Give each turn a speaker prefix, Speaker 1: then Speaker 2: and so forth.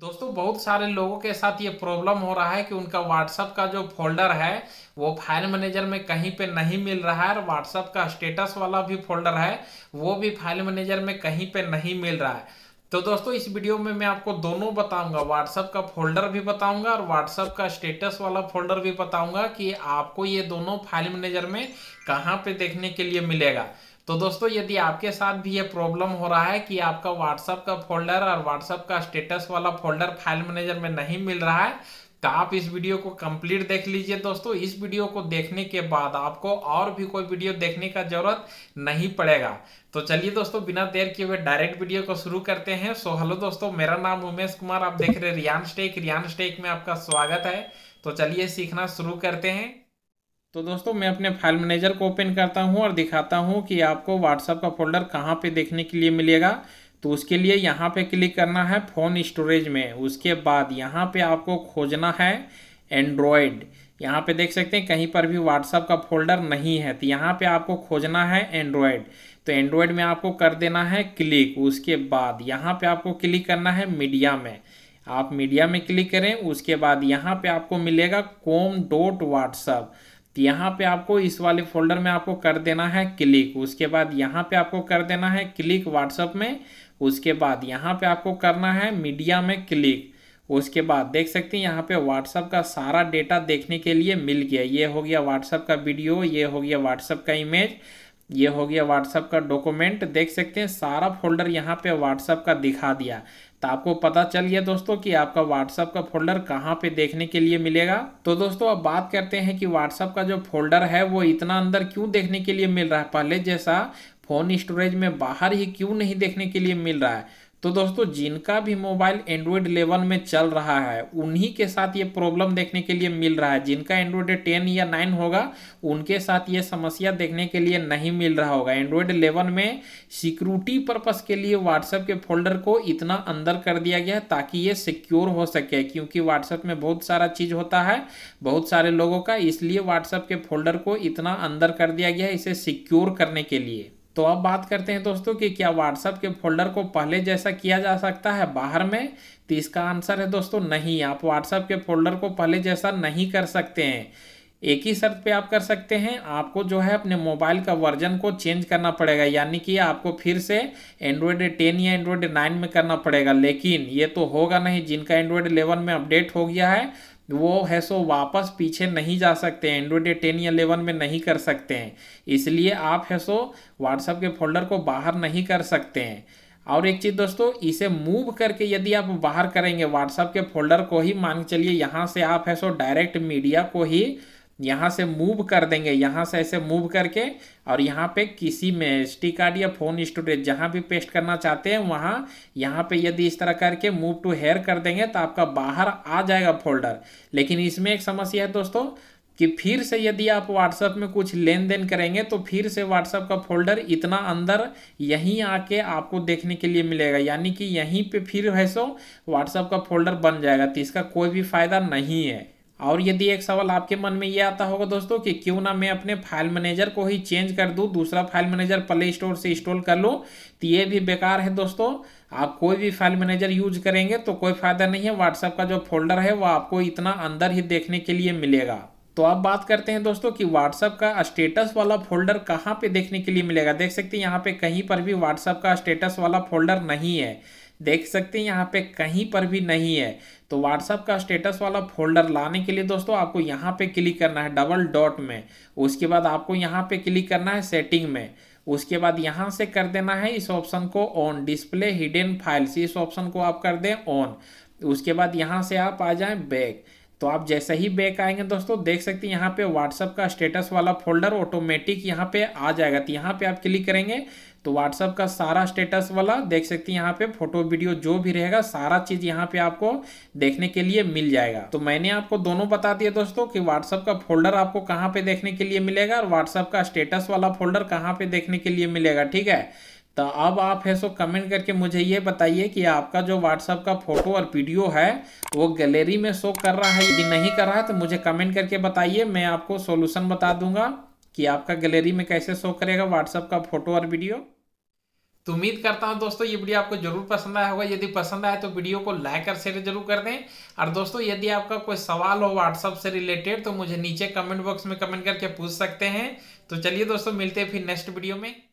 Speaker 1: दोस्तों बहुत सारे लोगों के साथ ये प्रॉब्लम हो रहा है कि उनका व्हाट्सअप का जो फोल्डर है वो फाइल मैनेजर में कहीं पे नहीं मिल रहा है और व्हाट्सअप का स्टेटस वाला भी फोल्डर है वो भी फाइल मैनेजर में कहीं पे नहीं मिल रहा है तो दोस्तों इस वीडियो में मैं आपको दोनों बताऊंगा व्हाट्सअप का फोल्डर भी बताऊंगा और व्हाट्सअप का स्टेटस वाला फोल्डर भी बताऊंगा कि आपको ये दोनों फाइल मैनेजर में कहाँ पे देखने के लिए मिलेगा तो दोस्तों यदि आपके साथ भी ये प्रॉब्लम हो रहा है कि आपका व्हाट्सअप का फोल्डर और व्हाट्सअप का स्टेटस वाला फोल्डर फाइल मैनेजर में नहीं मिल रहा है तो आप इस वीडियो को कंप्लीट देख लीजिए दोस्तों इस वीडियो को देखने के बाद आपको और भी कोई वीडियो देखने का जरूरत नहीं पड़ेगा तो चलिए दोस्तों बिना देर किए हुए डायरेक्ट वीडियो को शुरू करते हैं सो हेलो दोस्तों मेरा नाम उमेश कुमार आप देख रहे हैं रियान स्टेक रियान स्टेक में आपका स्वागत है तो चलिए सीखना शुरू करते हैं तो दोस्तों मैं अपने फाइल मैनेजर को ओपन करता हूँ और दिखाता हूँ कि आपको व्हाट्सअप का फोल्डर कहाँ पे देखने के लिए मिलेगा तो उसके लिए यहाँ पे क्लिक करना है फ़ोन स्टोरेज में उसके बाद यहाँ पे आपको खोजना है एंड्रॉयड यहाँ पे देख सकते हैं कहीं पर भी व्हाट्सअप का फोल्डर नहीं है तो यहाँ पे आपको खोजना है एंड्रॉयड तो एंड्रॉयड में आपको कर देना है क्लिक उसके बाद यहाँ पे आपको क्लिक करना है मीडिया में आप मीडिया में क्लिक करें उसके बाद यहाँ पे आपको मिलेगा कोम डॉट व्हाट्सअप तो यहाँ पे आपको इस वाले फोल्डर में आपको कर देना है क्लिक उसके बाद यहाँ पे आपको कर देना है क्लिक व्हाट्सअप में उसके बाद यहाँ पे आपको करना है मीडिया में क्लिक उसके बाद देख सकते हैं यहाँ पे व्हाट्सअप का सारा डेटा देखने के लिए मिल गया ये हो गया व्हाट्सअप का वीडियो ये हो गया व्हाट्सअप का इमेज ये हो गया व्हाट्सअप का डॉक्यूमेंट देख सकते हैं सारा फोल्डर यहाँ पे व्हाट्सअप का दिखा दिया तो आपको पता चल गया दोस्तों कि आपका व्हाट्सअप का फोल्डर कहाँ पे देखने के लिए मिलेगा तो दोस्तों अब बात करते हैं कि व्हाट्सअप का जो फोल्डर है वो इतना अंदर क्यों देखने के लिए मिल रहा है पहले जैसा फ़ोन स्टोरेज में बाहर ही क्यों नहीं देखने के लिए मिल रहा है तो दोस्तों जिनका भी मोबाइल एंड्रॉयड 11 में चल रहा है उन्हीं के साथ ये प्रॉब्लम देखने के लिए मिल रहा है जिनका एंड्रॉयड 10 या 9 होगा उनके साथ ये समस्या देखने के लिए नहीं मिल रहा होगा एंड्रॉयड 11 में सिक्योरिटी पर्पस के लिए व्हाट्सएप के फोल्डर को इतना अंदर कर दिया गया है ताकि ये सिक्योर हो सके क्योंकि व्हाट्सएप में बहुत सारा चीज़ होता है बहुत सारे लोगों का इसलिए व्हाट्सएप के फोल्डर को इतना अंदर कर दिया गया है इसे सिक्योर करने के लिए तो अब बात करते हैं दोस्तों कि क्या व्हाट्सएप के फोल्डर को पहले जैसा किया जा सकता है बाहर में तो इसका आंसर है दोस्तों नहीं आप व्हाट्सएप के फोल्डर को पहले जैसा नहीं कर सकते हैं एक ही शर्त पे आप कर सकते हैं आपको जो है अपने मोबाइल का वर्जन को चेंज करना पड़ेगा यानी कि आपको फिर से एंड्रॉयड टेन या एंड्रॉयड नाइन में करना पड़ेगा लेकिन ये तो होगा नहीं जिनका एंड्रॉयड इलेवन में अपडेट हो गया है वो है सो वापस पीछे नहीं जा सकते एंड्रॉइड टेन या एलेवन में नहीं कर सकते हैं इसलिए आप है सो व्हाट्सअप के फोल्डर को बाहर नहीं कर सकते हैं और एक चीज़ दोस्तों इसे मूव करके यदि आप बाहर करेंगे व्हाट्सअप के फोल्डर को ही मान के चलिए यहाँ से आप है सो डायरेक्ट मीडिया को ही यहाँ से मूव कर देंगे यहाँ से ऐसे मूव करके और यहाँ पे किसी में एस कार्ड या फ़ोन स्टोरेज जहाँ भी पेस्ट करना चाहते हैं वहाँ यहाँ पे यदि इस तरह करके मूव टू हेयर कर देंगे तो आपका बाहर आ जाएगा फोल्डर लेकिन इसमें एक समस्या है दोस्तों कि फिर से यदि आप व्हाट्सएप में कुछ लेन देन करेंगे तो फिर से व्हाट्सएप का फोल्डर इतना अंदर यहीं आके आपको देखने के लिए मिलेगा यानी कि यहीं पे फिर है सो व्हाट्सएप का फोल्डर बन जाएगा तो इसका कोई भी फ़ायदा नहीं है और यदि एक सवाल आपके मन में ये आता होगा दोस्तों कि क्यों ना मैं अपने फाइल मैनेजर को ही चेंज कर दूं दूसरा फाइल मैनेजर प्ले स्टोर से इंस्टॉल कर लूं तो ये भी बेकार है दोस्तों आप कोई भी फाइल मैनेजर यूज करेंगे तो कोई फ़ायदा नहीं है व्हाट्सएप का जो फोल्डर है वो आपको इतना अंदर ही देखने के लिए मिलेगा तो आप बात करते हैं दोस्तों कि व्हाट्सअप का स्टेटस वाला फोल्डर कहाँ पे देखने के लिए मिलेगा देख सकते हैं यहाँ पे कहीं पर भी व्हाट्सअप का स्टेटस वाला फोल्डर नहीं है देख सकते हैं यहाँ पे कहीं पर भी नहीं है तो व्हाट्सअप का स्टेटस वाला फोल्डर लाने के लिए दोस्तों आपको यहाँ पे क्लिक करना है डबल डॉट में उसके बाद आपको यहाँ पे क्लिक करना है सेटिंग में उसके बाद यहाँ से कर देना है इस ऑप्शन को ऑन डिस्प्ले हिडन फाइल्स इस ऑप्शन को आप कर दें ऑन उसके बाद यहाँ से आप आ जाएं बैक तो आप जैसे ही बैक आएंगे दोस्तों देख सकते हैं यहाँ पे व्हाट्सअप का स्टेटस वाला फोल्डर ऑटोमेटिक यहाँ पे आ जाएगा तो यहाँ पे आप क्लिक करेंगे तो व्हाट्सअप का सारा स्टेटस वाला देख सकते हैं यहाँ पे फोटो वीडियो जो भी रहेगा सारा चीज़ यहाँ पे आपको देखने के लिए मिल जाएगा तो मैंने आपको दोनों बता दिया दोस्तों कि व्हाट्सअप का फोल्डर आपको कहाँ पे देखने के लिए मिलेगा और व्हाट्सअप का स्टेटस वाला फोल्डर कहाँ पे देखने के लिए मिलेगा ठीक है तो अब आप है सो कमेंट करके मुझे ये बताइए कि आपका जो व्हाट्सअप का फोटो और वीडियो है वो गैलरी में शो कर रहा है यदि नहीं कर रहा है तो मुझे कमेंट करके बताइए मैं आपको सोल्यूशन बता दूंगा कि आपका गैलरी में कैसे शो करेगा व्हाट्सअप का फोटो और वीडियो तो उम्मीद करता हूं दोस्तों ये वीडियो आपको जरूर पसंद आया होगा यदि पसंद आए तो वीडियो को लाइक और शेयर जरूर कर दें और दोस्तों यदि आपका कोई सवाल हो व्हाट्सअप से रिलेटेड तो मुझे नीचे कमेंट बॉक्स में कमेंट करके पूछ सकते हैं तो चलिए दोस्तों मिलते हैं फिर नेक्स्ट वीडियो में